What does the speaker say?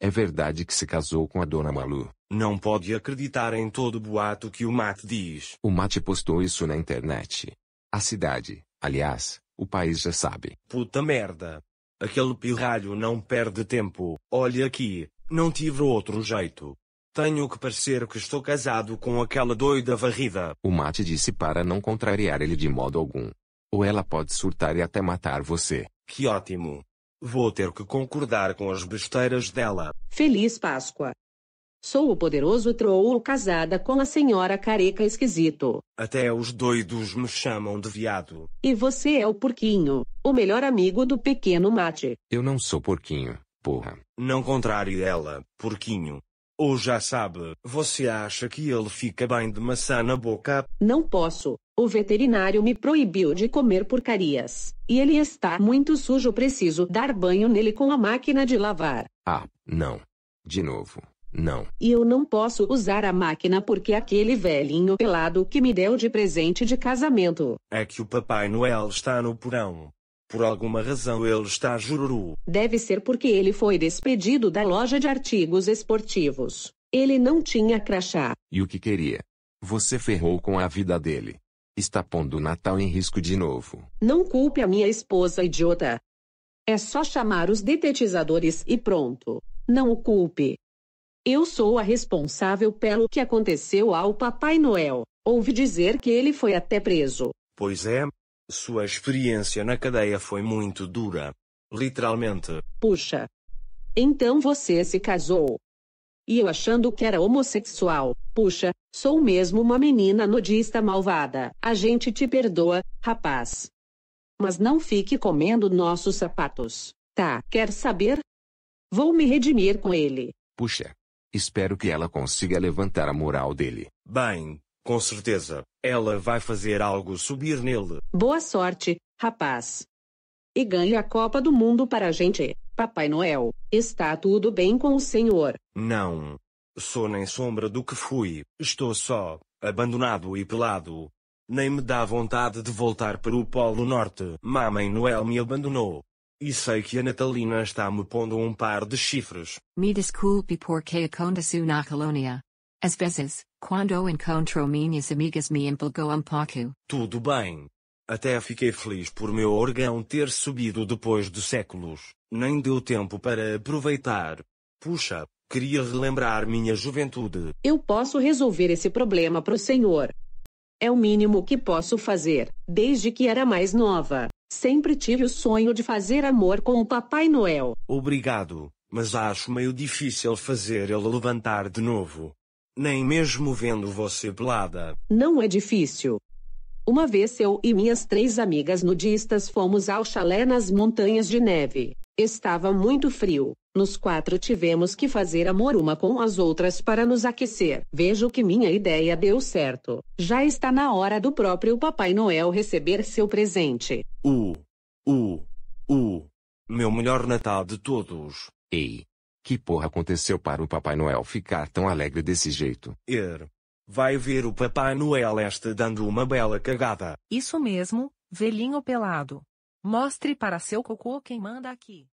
é verdade que se casou com a dona Malu. Não pode acreditar em todo boato que o Mate diz. O Mate postou isso na internet. A cidade, aliás, o país já sabe. Puta merda. Aquele pirralho não perde tempo. Olha aqui, não tive outro jeito. Tenho que parecer que estou casado com aquela doida varrida. O Mate disse para não contrariar ele de modo algum. Ou ela pode surtar e até matar você. Que ótimo. Vou ter que concordar com as besteiras dela. Feliz Páscoa. Sou o poderoso troll casada com a senhora careca esquisito. Até os doidos me chamam de viado. E você é o porquinho, o melhor amigo do pequeno mate. Eu não sou porquinho, porra. Não contrário ela, porquinho. Ou já sabe, você acha que ele fica bem de maçã na boca? Não posso. O veterinário me proibiu de comer porcarias, e ele está muito sujo, preciso dar banho nele com a máquina de lavar. Ah, não. De novo. Não. E eu não posso usar a máquina porque aquele velhinho pelado que me deu de presente de casamento. É que o Papai Noel está no porão. Por alguma razão ele está jururu. Deve ser porque ele foi despedido da loja de artigos esportivos. Ele não tinha crachá. E o que queria? Você ferrou com a vida dele. Está pondo o Natal em risco de novo. Não culpe a minha esposa, idiota. É só chamar os detetizadores e pronto. Não o culpe. Eu sou a responsável pelo que aconteceu ao Papai Noel. Ouvi dizer que ele foi até preso. Pois é. Sua experiência na cadeia foi muito dura. Literalmente. Puxa. Então você se casou. E eu achando que era homossexual. Puxa, sou mesmo uma menina nudista malvada. A gente te perdoa, rapaz. Mas não fique comendo nossos sapatos. Tá, quer saber? Vou me redimir com ele. Puxa. Espero que ela consiga levantar a moral dele. Bem, com certeza, ela vai fazer algo subir nele. Boa sorte, rapaz. E ganhe a Copa do Mundo para a gente. Papai Noel, está tudo bem com o senhor? Não. Sou nem sombra do que fui. Estou só, abandonado e pelado. Nem me dá vontade de voltar para o Polo Norte. Mamãe Noel me abandonou. E sei que a Natalina está me pondo um par de chifres. Me desculpe porque aconteceu na colônia. Às vezes, quando encontro minhas amigas me empolgo um pouco. Tudo bem. Até fiquei feliz por meu órgão ter subido depois de séculos, nem deu tempo para aproveitar. Puxa, queria relembrar minha juventude. Eu posso resolver esse problema pro senhor. É o mínimo que posso fazer, desde que era mais nova. Sempre tive o sonho de fazer amor com o Papai Noel. Obrigado, mas acho meio difícil fazer ele levantar de novo. Nem mesmo vendo você pelada. Não é difícil. Uma vez eu e minhas três amigas nudistas fomos ao chalé nas Montanhas de Neve. Estava muito frio. Nos quatro tivemos que fazer amor uma com as outras para nos aquecer. Vejo que minha ideia deu certo. Já está na hora do próprio Papai Noel receber seu presente. O. O. O. Meu melhor Natal de todos. Ei. Que porra aconteceu para o Papai Noel ficar tão alegre desse jeito? Er. Vai ver o Papai Noel este dando uma bela cagada. Isso mesmo, velhinho pelado. Mostre para seu cocô quem manda aqui.